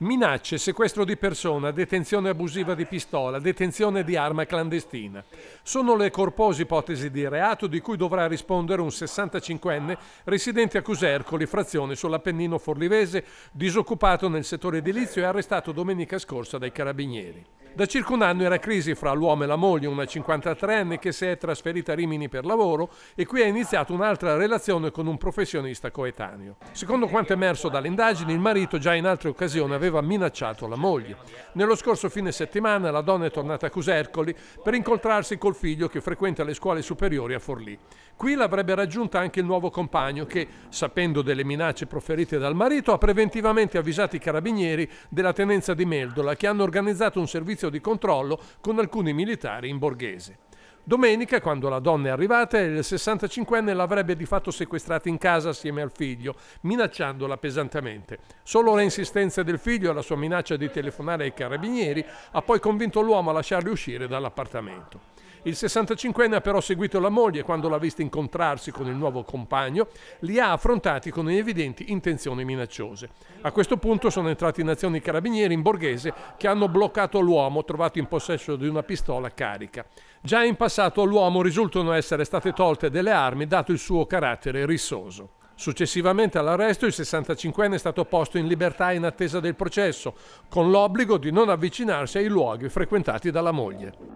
Minacce, sequestro di persona, detenzione abusiva di pistola, detenzione di arma clandestina. Sono le corpose ipotesi di reato di cui dovrà rispondere un 65enne residente a Cusercoli, frazione sull'Appennino Forlivese, disoccupato nel settore edilizio e arrestato domenica scorsa dai carabinieri. Da circa un anno era crisi fra l'uomo e la moglie, una 53enne che si è trasferita a Rimini per lavoro e qui ha iniziato un'altra relazione con un professionista coetaneo. Secondo quanto emerso dalle indagini, il marito già in altre occasioni aveva minacciato la moglie. Nello scorso fine settimana la donna è tornata a Cusercoli per incontrarsi col figlio che frequenta le scuole superiori a Forlì. Qui l'avrebbe raggiunta anche il nuovo compagno che, sapendo delle minacce proferite dal marito, ha preventivamente avvisato i carabinieri della tenenza di Meldola che hanno organizzato un servizio esercizio di controllo con alcuni militari in borghese. Domenica, quando la donna è arrivata, il 65enne l'avrebbe di fatto sequestrata in casa assieme al figlio, minacciandola pesantemente. Solo le insistenze del figlio e la sua minaccia di telefonare ai carabinieri ha poi convinto l'uomo a lasciarli uscire dall'appartamento. Il 65enne ha però seguito la moglie quando l'ha vista incontrarsi con il nuovo compagno, li ha affrontati con evidenti intenzioni minacciose. A questo punto sono entrati in azione i carabinieri in borghese che hanno bloccato l'uomo trovato in possesso di una pistola carica. Già in passato all'uomo risultano essere state tolte delle armi dato il suo carattere rissoso. Successivamente all'arresto il 65enne è stato posto in libertà in attesa del processo, con l'obbligo di non avvicinarsi ai luoghi frequentati dalla moglie.